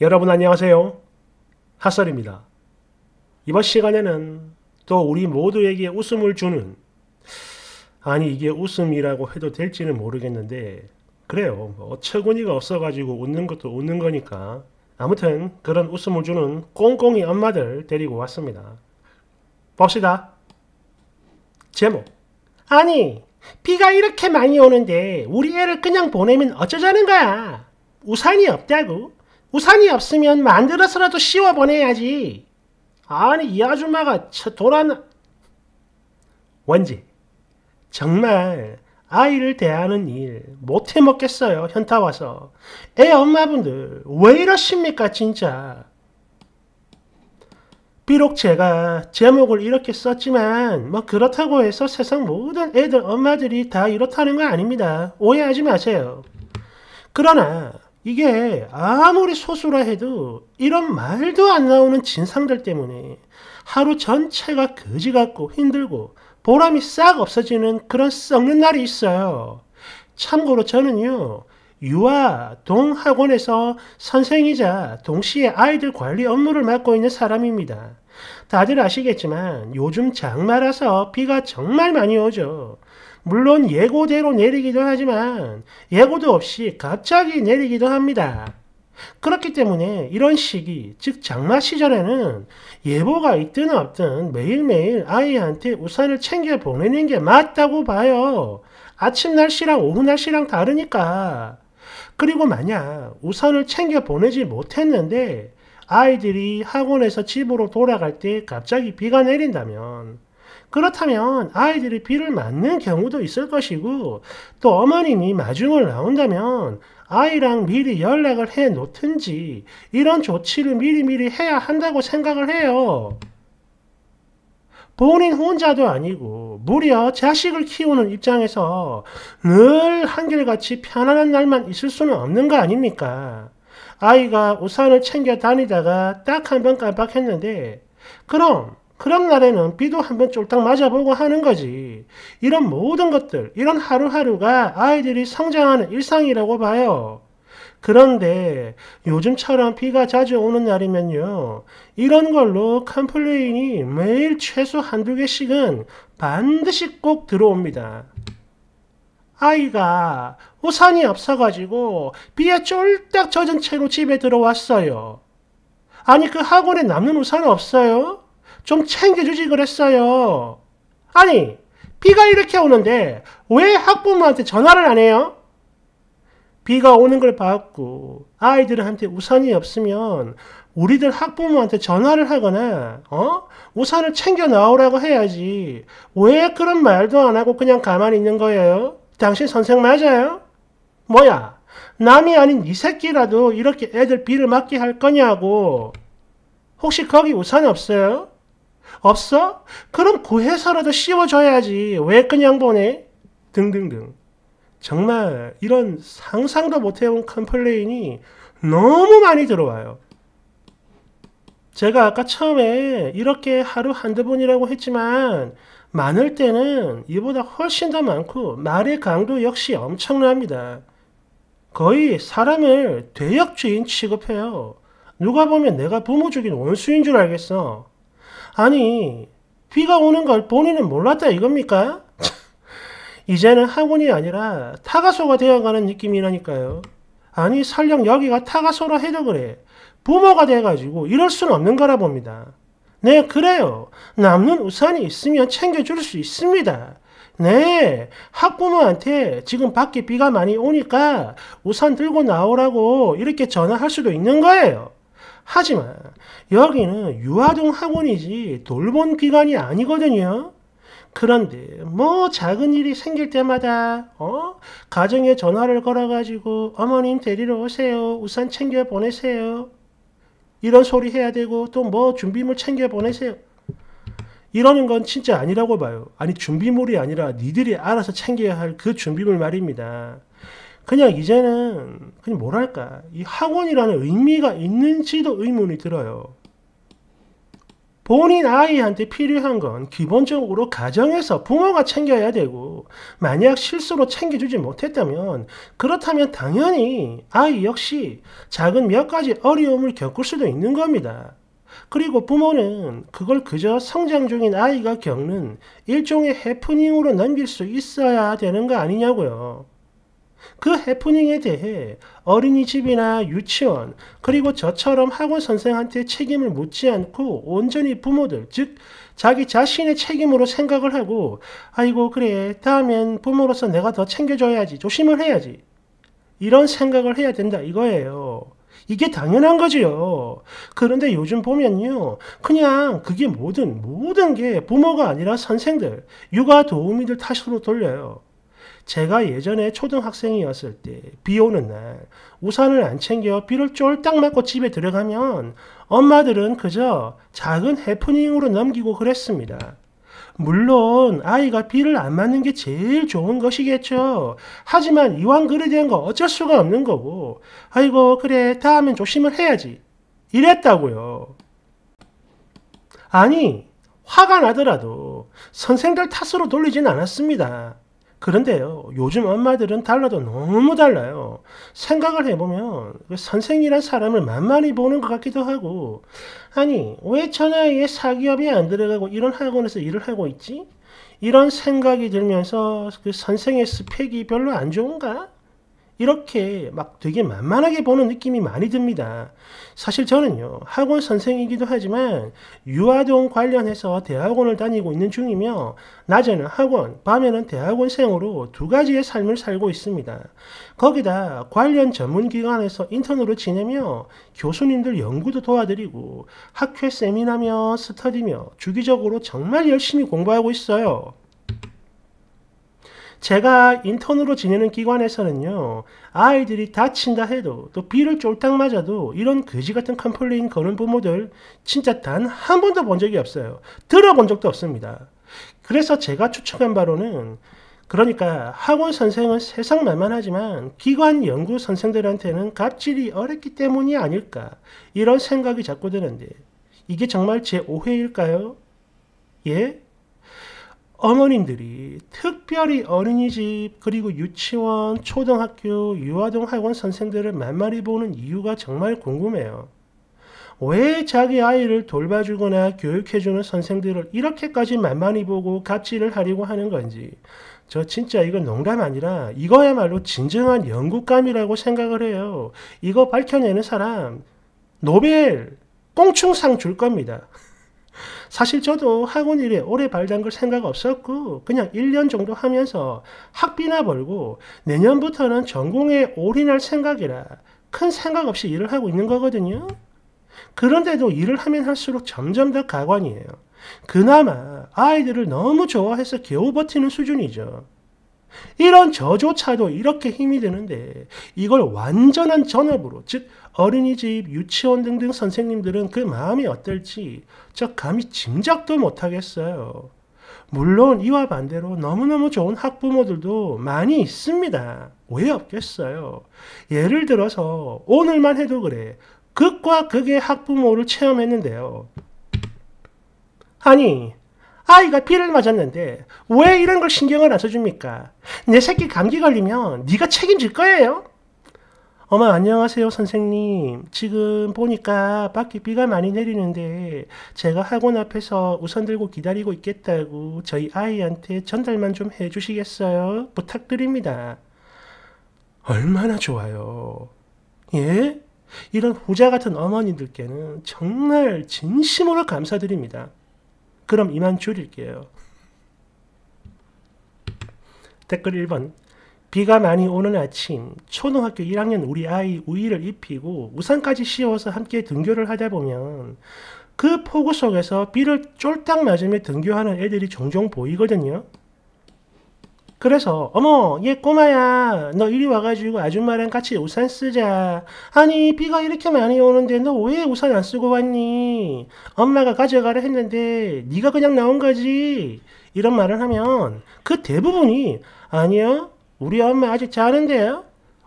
여러분 안녕하세요. 핫설입니다. 이번 시간에는 또 우리 모두에게 웃음을 주는 아니 이게 웃음이라고 해도 될지는 모르겠는데 그래요. 뭐 어처구니가 없어가지고 웃는 것도 웃는 거니까 아무튼 그런 웃음을 주는 꽁꽁이 엄마들 데리고 왔습니다. 봅시다. 제목 아니 비가 이렇게 많이 오는데 우리 애를 그냥 보내면 어쩌자는 거야. 우산이 없다고? 우산이 없으면 만들어서라도 씌워 보내야지. 아니 이 아줌마가 저 도란 원지 정말 아이를 대하는 일 못해 먹겠어요 현타 와서 애 엄마분들 왜 이러십니까 진짜 비록 제가 제목을 이렇게 썼지만 뭐 그렇다고 해서 세상 모든 애들 엄마들이 다 이렇다는 거 아닙니다 오해하지 마세요 그러나 이게 아무리 소수라 해도 이런 말도 안 나오는 진상들 때문에 하루 전체가 거지 같고 힘들고 보람이 싹 없어지는 그런 썩는 날이 있어요. 참고로 저는요, 유아 동학원에서 선생이자 동시에 아이들 관리 업무를 맡고 있는 사람입니다. 다들 아시겠지만 요즘 장마라서 비가 정말 많이 오죠. 물론 예고대로 내리기도 하지만 예고도 없이 갑자기 내리기도 합니다. 그렇기 때문에 이런 시기, 즉 장마 시절에는 예보가 있든 없든 매일매일 아이한테 우산을 챙겨 보내는 게 맞다고 봐요. 아침 날씨랑 오후 날씨랑 다르니까. 그리고 만약 우산을 챙겨 보내지 못했는데 아이들이 학원에서 집으로 돌아갈 때 갑자기 비가 내린다면 그렇다면 아이들이 비를 맞는 경우도 있을 것이고 또 어머님이 마중을 나온다면 아이랑 미리 연락을 해 놓든지 이런 조치를 미리미리 해야 한다고 생각을 해요. 본인 혼자도 아니고 무려 자식을 키우는 입장에서 늘 한결같이 편안한 날만 있을 수는 없는 거 아닙니까? 아이가 우산을 챙겨 다니다가 딱 한 번 깜빡했는데 그럼 그런 날에는 비도 한 번 쫄딱 맞아보고 하는 거지. 이런 모든 것들, 이런 하루하루가 아이들이 성장하는 일상이라고 봐요. 그런데 요즘처럼 비가 자주 오는 날이면요. 이런 걸로 컴플레인이 매일 최소 한두 개씩은 반드시 꼭 들어옵니다. 아이가 우산이 없어가지고 비에 쫄딱 젖은 채로 집에 들어왔어요. 아니 그 학원에 남는 우산 없어요? 좀 챙겨주지 그랬어요. 아니, 비가 이렇게 오는데 왜 학부모한테 전화를 안 해요? 비가 오는 걸 봤고 아이들한테 우산이 없으면 우리들 학부모한테 전화를 하거나 어? 우산을 챙겨 나오라고 해야지 왜 그런 말도 안 하고 그냥 가만히 있는 거예요? 당신 선생 맞아요? 뭐야 남이 아닌 이 새끼라도 이렇게 애들 비를 맞게 할 거냐고 혹시 거기 우산 없어요? 없어? 그럼 구해서라도 그 씌워줘야지. 왜 그냥 보내? 등등등. 정말 이런 상상도 못해본 컴플레인이 너무 많이 들어와요. 제가 아까 처음에 이렇게 하루 한두 번이라고 했지만 많을 때는 이보다 훨씬 더 많고 말의 강도 역시 엄청납니다. 거의 사람을 대역죄인 취급해요. 누가 보면 내가 부모 죽인 원수인 줄 알겠어. 아니 비가 오는 걸 본인은 몰랐다 이겁니까? 이제는 학원이 아니라 타가소가 되어가는 느낌이라니까요. 아니 설령 여기가 타가소라 해도 그래. 부모가 돼가지고 이럴 수는 없는 거라 봅니다. 네 그래요. 남는 우산이 있으면 챙겨줄 수 있습니다. 네, 학부모한테 지금 밖에 비가 많이 오니까 우산 들고 나오라고 이렇게 전화할 수도 있는 거예요. 하지만 여기는 유아동 학원이지 돌봄 기관이 아니거든요. 그런데 뭐 작은 일이 생길 때마다 어? 가정에 전화를 걸어가지고 어머님 데리러 오세요. 우산 챙겨 보내세요. 이런 소리 해야 되고 또 뭐 준비물 챙겨 보내세요. 이러는 건 진짜 아니라고 봐요. 아니 준비물이 아니라 니들이 알아서 챙겨야 할 그 준비물 말입니다. 그냥 이제는 그냥 뭐랄까 이 학원이라는 의미가 있는지도 의문이 들어요. 본인 아이한테 필요한 건 기본적으로 가정에서 부모가 챙겨야 되고 만약 실수로 챙겨주지 못했다면 그렇다면 당연히 아이 역시 작은 몇 가지 어려움을 겪을 수도 있는 겁니다. 그리고 부모는 그걸 그저 성장 중인 아이가 겪는 일종의 해프닝으로 넘길 수 있어야 되는 거 아니냐고요. 그 해프닝에 대해 어린이집이나 유치원 그리고 저처럼 학원 선생한테 책임을 묻지 않고 온전히 부모들 즉 자기 자신의 책임으로 생각을 하고 아이고 그래 다음엔 부모로서 내가 더 챙겨줘야지 조심을 해야지 이런 생각을 해야 된다 이거예요. 이게 당연한 거지요. 그런데 요즘 보면요. 그냥 그게 모든 모든 게 부모가 아니라 선생들, 육아 도우미들 탓으로 돌려요. 제가 예전에 초등학생이었을 때 비 오는 날 우산을 안 챙겨 비를 쫄딱 맞고 집에 들어가면 엄마들은 그저 작은 해프닝으로 넘기고 그랬습니다. 물론 아이가 비를 안 맞는 게 제일 좋은 것이겠죠. 하지만 이왕 그래 된거 어쩔 수가 없는 거고 아이고 그래 다음엔 조심을 해야지 이랬다고요. 아니 화가 나더라도 선생들 탓으로 돌리진 않았습니다. 그런데요, 요즘 엄마들은 달라도 너무 달라요. 생각을 해보면 그 선생이란 사람을 만만히 보는 것 같기도 하고, 아니, 왜 저 나이에 사기업에 안 들어가고 이런 학원에서 일을 하고 있지? 이런 생각이 들면서 그 선생의 스펙이 별로 안 좋은가? 이렇게 막 되게 만만하게 보는 느낌이 많이 듭니다. 사실 저는요, 학원 선생이기도 하지만 유아동 관련해서 대학원을 다니고 있는 중이며, 낮에는 학원, 밤에는 대학원생으로 두 가지의 삶을 살고 있습니다. 거기다 관련 전문기관에서 인턴으로 지내며 교수님들 연구도 도와드리고 학회 세미나며 스터디며 주기적으로 정말 열심히 공부하고 있어요. 제가 인턴으로 지내는 기관에서는요. 아이들이 다친다 해도 또 비를 쫄딱 맞아도 이런 거지 같은 컴플레인 거는 부모들 진짜 단 한 번도 본 적이 없어요. 들어본 적도 없습니다. 그래서 제가 추측한 바로는 그러니까 학원 선생은 세상 만만하지만 기관 연구 선생들한테는 갑질이 어렵기 때문이 아닐까 이런 생각이 자꾸 드는데 이게 정말 제 오해일까요? 예? 어머님들이 특별히 어린이집 그리고 유치원, 초등학교, 유아동 학원 선생들을 만만히 보는 이유가 정말 궁금해요. 왜 자기 아이를 돌봐주거나 교육해주는 선생들을 이렇게까지 만만히 보고 갑질을 하려고 하는 건지 저 진짜 이거 농담 아니라 이거야말로 진정한 영국감이라고 생각을 해요. 이거 밝혀내는 사람 노벨 꽁충상 줄 겁니다. 사실 저도 학원 일에 오래 발단걸 생각 없었고 그냥 1년 정도 하면서 학비나 벌고 내년부터는 전공에 올인할 생각이라 큰 생각 없이 일을 하고 있는 거거든요. 그런데도 일을 하면 할수록 점점 더 가관이에요. 그나마 아이들을 너무 좋아해서 겨우 버티는 수준이죠. 이런 저조차도 이렇게 힘이 드는데 이걸 완전한 전업으로 즉 어린이집, 유치원 등등 선생님들은 그 마음이 어떨지 저 감히 짐작도 못하겠어요. 물론 이와 반대로 너무너무 좋은 학부모들도 많이 있습니다. 왜 없겠어요? 예를 들어서 오늘만 해도 그래. 극과 극의 학부모를 체험했는데요. 아니, 아이가 피를 맞았는데 왜 이런 걸 신경을 안 써줍니까? 내 새끼 감기 걸리면 네가 책임질 거예요? 어머 안녕하세요 선생님. 지금 보니까 밖에 비가 많이 내리는데 제가 학원 앞에서 우산 들고 기다리고 있겠다고 저희 아이한테 전달만 좀 해주시겠어요? 부탁드립니다. 얼마나 좋아요. 예? 이런 후자 같은 어머니들께는 정말 진심으로 감사드립니다. 그럼 이만 줄일게요. 댓글 1번 비가 많이 오는 아침 초등학교 1학년 우리 아이 우이를 입히고 우산까지 씌워서 함께 등교를 하다 보면 그 폭우 속에서 비를 쫄딱 맞으며 등교하는 애들이 종종 보이거든요. 그래서 어머 얘 꼬마야 너 이리 와가지고 아줌마랑 같이 우산 쓰자 아니 비가 이렇게 많이 오는데 너 왜 우산 안 쓰고 왔니 엄마가 가져가라 했는데 네가 그냥 나온 거지 이런 말을 하면 그 대부분이 아니요 우리 엄마 아직 자는데요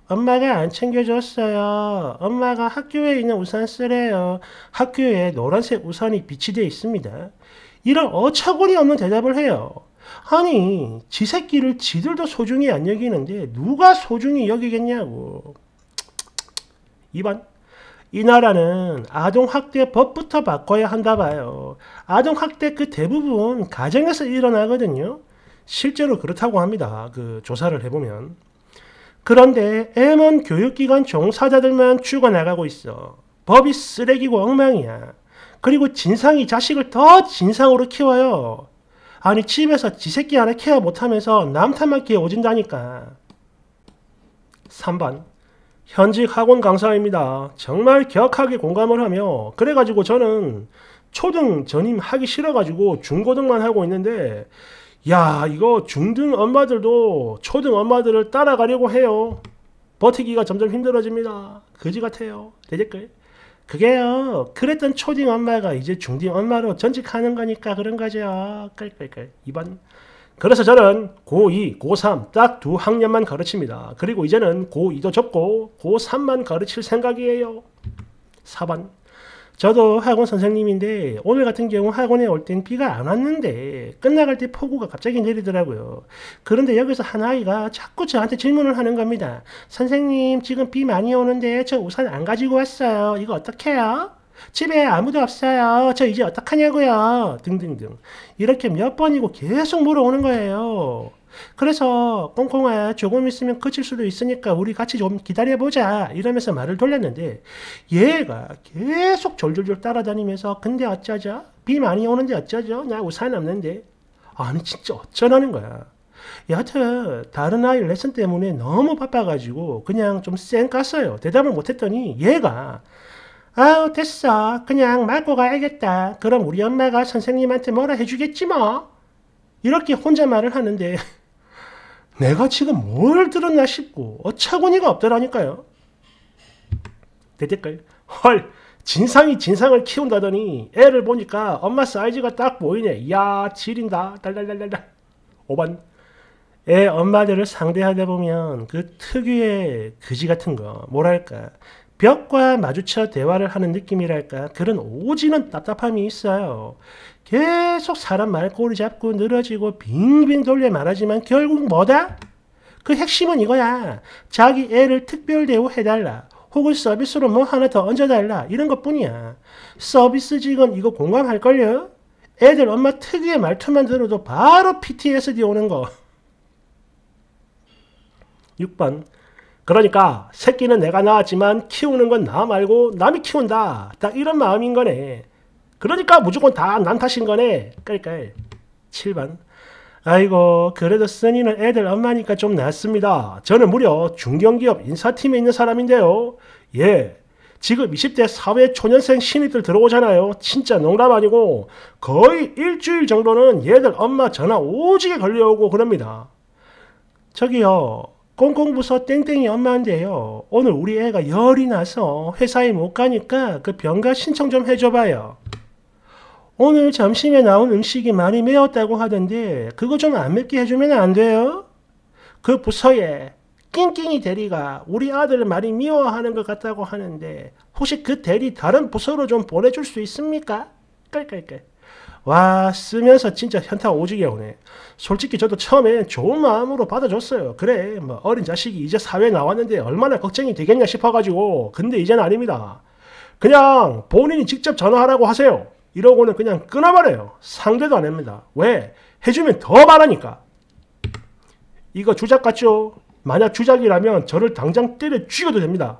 엄마가 안 챙겨줬어요. 엄마가 학교에 있는 우산 쓰래요. 학교에 노란색 우산이 비치되어 있습니다. 이런 어처구니 없는 대답을 해요. 아니 지 새끼를 지들도 소중히 안 여기는데 누가 소중히 여기겠냐고 2번 이 나라는 아동학대 법부터 바꿔야 한다 봐요. 아동학대 그 대부분 가정에서 일어나거든요. 실제로 그렇다고 합니다. 그 조사를 해보면. 그런데 M은 교육기관 종사자들만 죽어나가고 있어. 법이 쓰레기고 엉망이야. 그리고 진상이 자식을 더 진상으로 키워요. 아니 집에서 지 새끼 하나 케어 못하면서 남 탓만기에 오진다니까. 3번 현직 학원 강사입니다. 정말 격하게 공감을 하며 그래가지고 저는 초등 전임 하기 싫어가지고 중고등만 하고 있는데 야 이거 중등 엄마들도 초등 엄마들을 따라가려고 해요. 버티기가 점점 힘들어집니다. 그지 같아요. 대댓글. 그게요. 그랬던 초딩 엄마가 이제 중딩 엄마로 전직하는 거니까 그런 거죠. 끌끌끌. 이번 그래서 저는 고2, 고3 딱 두 학년만 가르칩니다. 그리고 이제는 고2도 접고 고3만 가르칠 생각이에요. 4번 저도 학원 선생님인데 오늘 같은 경우 학원에 올 땐 비가 안 왔는데 끝나갈 때 폭우가 갑자기 내리더라고요. 그런데 여기서 한 아이가 자꾸 저한테 질문을 하는 겁니다. 선생님 지금 비 많이 오는데 저 우산 안 가지고 왔어요. 이거 어떡해요? 집에 아무도 없어요. 저 이제 어떡하냐고요. 등등등. 이렇게 몇 번이고 계속 물어오는 거예요. 그래서 꽁꽁아 조금 있으면 그칠 수도 있으니까 우리 같이 좀 기다려보자 이러면서 말을 돌렸는데 얘가 계속 졸졸졸 따라다니면서 근데 어쩌죠? 비 많이 오는데 어쩌죠? 나 우산 없는데 아니 진짜 어쩌라는 거야. 여하튼 다른 아이 레슨 때문에 너무 바빠가지고 그냥 좀쌩 깠어요. 대답을 못했더니 얘가 아우 됐어 그냥 맞고 가야겠다 그럼 우리 엄마가 선생님한테 뭐라 해주겠지 뭐 이렇게 혼자 말을 하는데 내가 지금 뭘 들었나 싶고 어처구니가 없더라니까요. 대댓글 헐 진상이 진상을 키운다더니 애를 보니까 엄마 사이즈가 딱 보이네. 야 지린다. 달달달달달. 5번 애 엄마들을 상대하다 보면 그 특유의 그지 같은 거 뭐랄까 벽과 마주쳐 대화를 하는 느낌이랄까 그런 오지는 답답함이 있어요. 계속 사람 말꼬리 잡고 늘어지고 빙빙 돌려 말하지만 결국 뭐다? 그 핵심은 이거야. 자기 애를 특별 대우해달라. 혹은 서비스로 뭐 하나 더 얹어달라. 이런 것 뿐이야. 서비스직원 이거 공감할걸요? 애들 엄마 특유의 말투만 들어도 바로 PTSD 오는 거. 6번. 그러니까 새끼는 내가 낳았지만 키우는 건 나 말고 남이 키운다. 딱 이런 마음인 거네. 그러니까 무조건 다난 탓인 거네. 그러니까 7번. 아이고 그래도 쓰이는 애들 엄마니까 좀 낫습니다. 저는 무려 중견기업 인사팀에 있는 사람인데요. 예. 지금 20대 사회 초년생 신입들 들어오잖아요. 진짜 농담 아니고 거의 일주일 정도는 얘들 엄마 전화 오지게 걸려오고 그럽니다. 저기요. 공공부서 땡땡이 엄마인데요. 오늘 우리 애가 열이 나서 회사에 못 가니까 그 병가 신청 좀 해줘봐요. 오늘 점심에 나온 음식이 많이 매웠다고 하던데 그거 좀 안 맵게 해주면 안 돼요? 그 부서에 낑낑이 대리가 우리 아들 많이 미워하는 것 같다고 하는데 혹시 그 대리 다른 부서로 좀 보내줄 수 있습니까? 깔깔깔. 와 쓰면서 진짜 현타 오지게 오네. 솔직히 저도 처음엔 좋은 마음으로 받아줬어요. 그래 뭐 어린 자식이 이제 사회 에 나왔는데 얼마나 걱정이 되겠냐 싶어가지고 근데 이제는 아닙니다. 그냥 본인이 직접 전화하라고 하세요. 이러고는 그냥 끊어버려요. 상대도 안 합니다. 왜? 해주면 더 많으니까. 이거 주작 같죠? 만약 주작이라면 저를 당장 때려 죽여도 됩니다.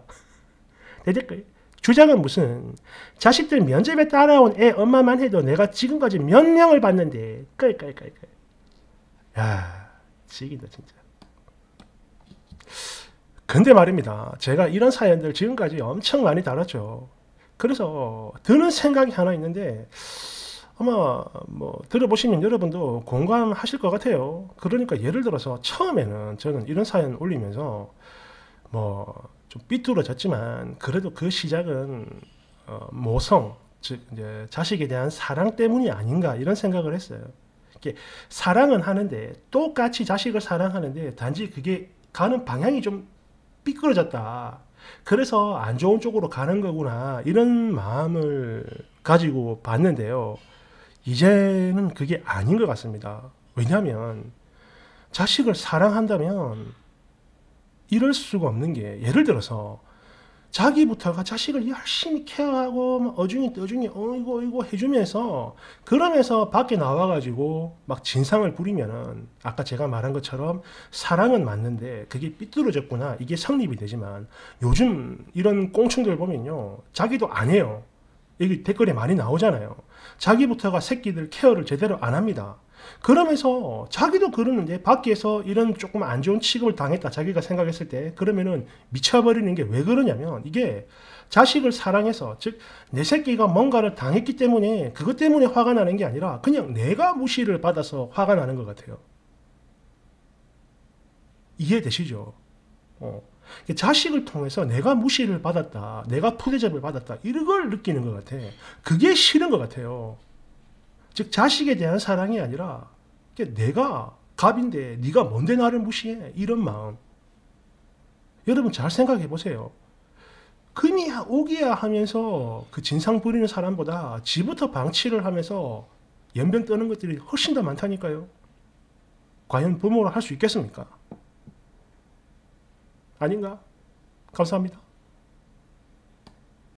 대댓글. 주작은 무슨 자식들 면접에 따라온 애 엄마만 해도 내가 지금까지 몇 명을 봤는데 끌끌끌끌 야 지긴다 진짜 근데 말입니다 제가 이런 사연들 지금까지 엄청 많이 다뤘죠 그래서 드는 생각이 하나 있는데 아마 뭐 들어보시면 여러분도 공감하실 것 같아요. 그러니까 예를 들어서 처음에는 저는 이런 사연 올리면서 뭐 좀 삐뚤어졌지만 그래도 그 시작은 어 모성 즉 이제 자식에 대한 사랑 때문이 아닌가 이런 생각을 했어요. 이게 사랑은 하는데 똑같이 자식을 사랑하는데 단지 그게 가는 방향이 좀 삐뚤어졌다. 그래서 안 좋은 쪽으로 가는 거구나 이런 마음을 가지고 봤는데요. 이제는 그게 아닌 것 같습니다. 왜냐하면 자식을 사랑한다면 이럴 수가 없는 게 예를 들어서 자기부터가 자식을 열심히 케어하고 뭐 어중이 떠중이 어이구 어이구 해주면서 그러면서 밖에 나와가지고 막 진상을 부리면은 아까 제가 말한 것처럼 사랑은 맞는데 그게 삐뚤어졌구나 이게 성립이 되지만 요즘 이런 꽁충들 보면요 자기도 안 해요 여기 댓글에 많이 나오잖아요. 자기부터가 새끼들 케어를 제대로 안 합니다. 그러면서 자기도 그러는데 밖에서 이런 조금 안 좋은 취급을 당했다 자기가 생각했을 때 그러면은 미쳐버리는 게 왜 그러냐면 이게 자식을 사랑해서 즉 내 새끼가 뭔가를 당했기 때문에 그것 때문에 화가 나는 게 아니라 그냥 내가 무시를 받아서 화가 나는 것 같아요 이해되시죠? 어. 그 자식을 통해서 내가 무시를 받았다. 내가 푸대접을 받았다. 이런 걸 느끼는 것 같아. 그게 싫은 것 같아요. 즉 자식에 대한 사랑이 아니라 내가 갑인데 네가 뭔데 나를 무시해. 이런 마음. 여러분 잘 생각해 보세요. 금이 오기야 하면서 그 진상 부리는 사람보다 지부터 방치를 하면서 연변 떠는 것들이 훨씬 더 많다니까요. 과연 부모로 할 수 있겠습니까? 아닌가? 감사합니다.